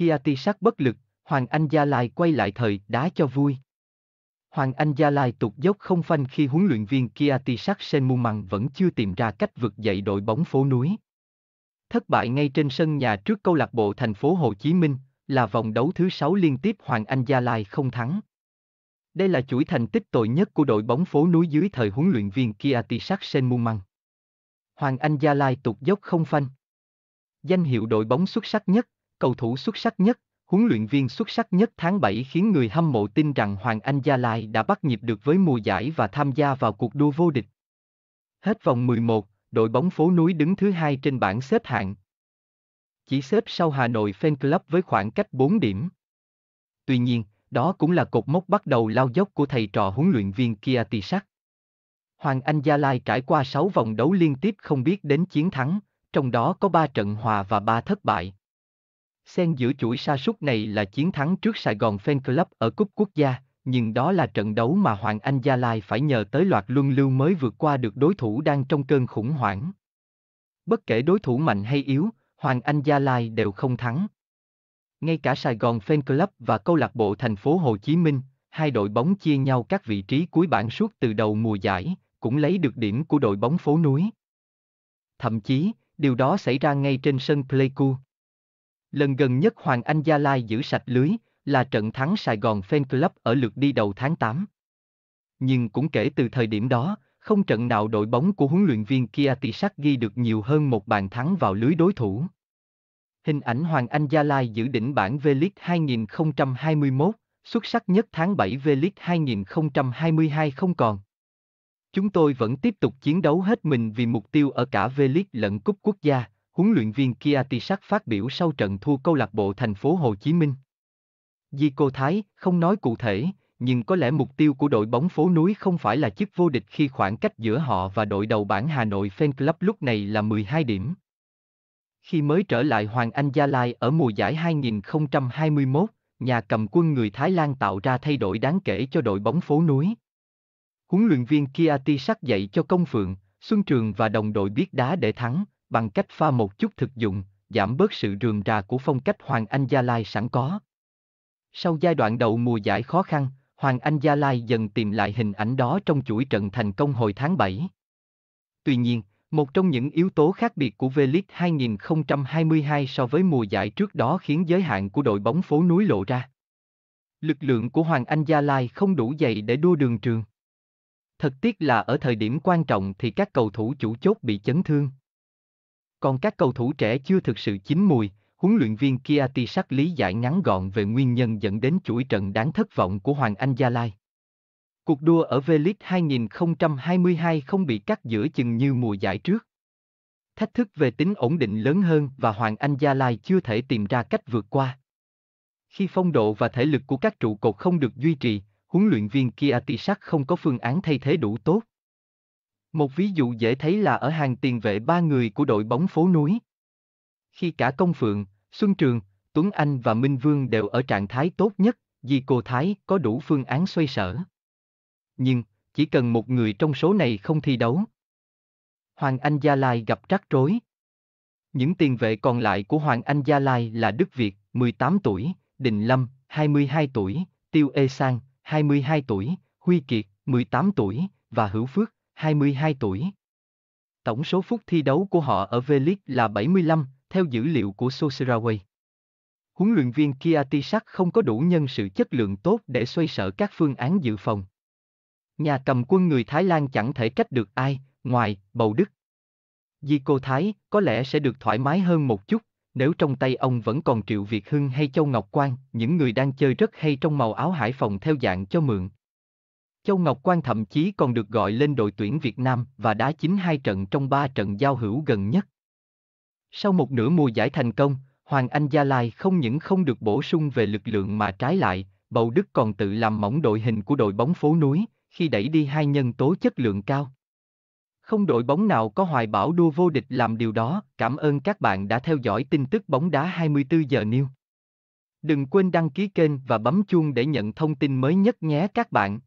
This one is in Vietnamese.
kia ti sát bất lực, Hoàng Anh Gia Lai quay lại thời đá cho vui. Hoàng Anh Gia Lai tụt dốc không phanh khi huấn luyện viên Kia Mu Senmumang vẫn chưa tìm ra cách vực dậy đội bóng phố núi. Thất bại ngay trên sân nhà trước câu lạc bộ thành phố Hồ Chí Minh là vòng đấu thứ 6 liên tiếp Hoàng Anh Gia Lai không thắng. Đây là chuỗi thành tích tồi nhất của đội bóng phố núi dưới thời huấn luyện viên Kia Mu Senmumang. Hoàng Anh Gia Lai tụt dốc không phanh. Danh hiệu đội bóng xuất sắc nhất, cầu thủ xuất sắc nhất, huấn luyện viên xuất sắc nhất tháng 7 khiến người hâm mộ tin rằng Hoàng Anh Gia Lai đã bắt nhịp được với mùa giải và tham gia vào cuộc đua vô địch. Hết vòng 11, đội bóng phố núi đứng thứ hai trên bảng xếp hạng. Chỉ xếp sau Hà Nội Fan Club với khoảng cách 4 điểm. Tuy nhiên, đó cũng là cột mốc bắt đầu lao dốc của thầy trò huấn luyện viên Kia Tisak. Hoàng Anh Gia Lai trải qua 6 vòng đấu liên tiếp không biết đến chiến thắng, trong đó có 3 trận hòa và 3 thất bại. Xen giữa chuỗi sa sút này là chiến thắng trước Sài Gòn Fan Club ở Cúp Quốc gia, nhưng đó là trận đấu mà Hoàng Anh Gia Lai phải nhờ tới loạt luân lưu mới vượt qua được đối thủ đang trong cơn khủng hoảng. Bất kể đối thủ mạnh hay yếu, Hoàng Anh Gia Lai đều không thắng. Ngay cả Sài Gòn Fan Club và câu lạc bộ thành phố Hồ Chí Minh, hai đội bóng chia nhau các vị trí cuối bảng suốt từ đầu mùa giải, cũng lấy được điểm của đội bóng phố núi. Thậm chí, điều đó xảy ra ngay trên sân Pleiku. Lần gần nhất Hoàng Anh Gia Lai giữ sạch lưới là trận thắng Sài Gòn Fan Club ở lượt đi đầu tháng 8. Nhưng cũng kể từ thời điểm đó, không trận nào đội bóng của huấn luyện viên Kia Tisak ghi được nhiều hơn một bàn thắng vào lưới đối thủ. Hình ảnh Hoàng Anh Gia Lai giữ đỉnh bảng V-League 2021, xuất sắc nhất tháng 7 V-League 2022 không còn. Chúng tôi vẫn tiếp tục chiến đấu hết mình vì mục tiêu ở cả V-League lẫn cúp quốc gia, huấn luyện viên Kiatisak phát biểu sau trận thua câu lạc bộ thành phố Hồ Chí Minh. Di Cô Thái không nói cụ thể, nhưng có lẽ mục tiêu của đội bóng phố núi không phải là chức vô địch khi khoảng cách giữa họ và đội đầu bảng Hà Nội Fan Club lúc này là 12 điểm. Khi mới trở lại Hoàng Anh Gia Lai ở mùa giải 2021, nhà cầm quân người Thái Lan tạo ra thay đổi đáng kể cho đội bóng phố núi. Huấn luyện viên Kia Tisak dạy cho Công Phượng, Xuân Trường và đồng đội biết đá để thắng, bằng cách pha một chút thực dụng, giảm bớt sự rườm rà của phong cách Hoàng Anh Gia Lai sẵn có. Sau giai đoạn đầu mùa giải khó khăn, Hoàng Anh Gia Lai dần tìm lại hình ảnh đó trong chuỗi trận thành công hồi tháng 7. Tuy nhiên, một trong những yếu tố khác biệt của V-League 2022 so với mùa giải trước đó khiến giới hạn của đội bóng phố núi lộ ra. Lực lượng của Hoàng Anh Gia Lai không đủ dày để đua đường trường. Thật tiếc là ở thời điểm quan trọng thì các cầu thủ chủ chốt bị chấn thương. Còn các cầu thủ trẻ chưa thực sự chín mùi, huấn luyện viên Kiati Tisak lý giải ngắn gọn về nguyên nhân dẫn đến chuỗi trận đáng thất vọng của Hoàng Anh Gia Lai. Cuộc đua ở V-League 2022 không bị cắt giữa chừng như mùa giải trước. Thách thức về tính ổn định lớn hơn và Hoàng Anh Gia Lai chưa thể tìm ra cách vượt qua. Khi phong độ và thể lực của các trụ cột không được duy trì, huấn luyện viên Kiati Tisak không có phương án thay thế đủ tốt một ví dụ dễ thấy là ở hàng tiền vệ ba người của đội bóng phố núi. Khi cả Công Phượng, Xuân Trường, Tuấn Anh và Minh Vương đều ở trạng thái tốt nhất, vì cô Thái có đủ phương án xoay sở. Nhưng, chỉ cần một người trong số này không thi đấu. Hoàng Anh Gia Lai gặp rắc rối. Những tiền vệ còn lại của Hoàng Anh Gia Lai là Đức Việt, 18 tuổi, Đình Lâm, 22 tuổi, Tiêu Ê Sang, 22 tuổi, Huy Kiệt, 18 tuổi, và Hữu Phước, 22 tuổi. Tổng số phút thi đấu của họ ở V-League là 75, theo dữ liệu của Soseraway. Huấn luyện viên Kia Tisak không có đủ nhân sự chất lượng tốt để xoay sở các phương án dự phòng. Nhà cầm quân người Thái Lan chẳng thể cách được ai, ngoài bầu Đức. Di cô Thái có lẽ sẽ được thoải mái hơn một chút, nếu trong tay ông vẫn còn Triệu Việt Hưng hay Châu Ngọc Quang, những người đang chơi rất hay trong màu áo hải phòng theo dạng cho mượn. Châu Ngọc Quang thậm chí còn được gọi lên đội tuyển Việt Nam và đá chính hai trận trong ba trận giao hữu gần nhất. Sau một nửa mùa giải thành công, Hoàng Anh Gia Lai không những không được bổ sung về lực lượng mà trái lại, Bầu Đức còn tự làm mỏng đội hình của đội bóng phố núi khi đẩy đi hai nhân tố chất lượng cao. Không đội bóng nào có hoài bão đua vô địch làm điều đó, cảm ơn các bạn đã theo dõi tin tức bóng đá 24 giờ New. Đừng quên đăng ký kênh và bấm chuông để nhận thông tin mới nhất nhé các bạn.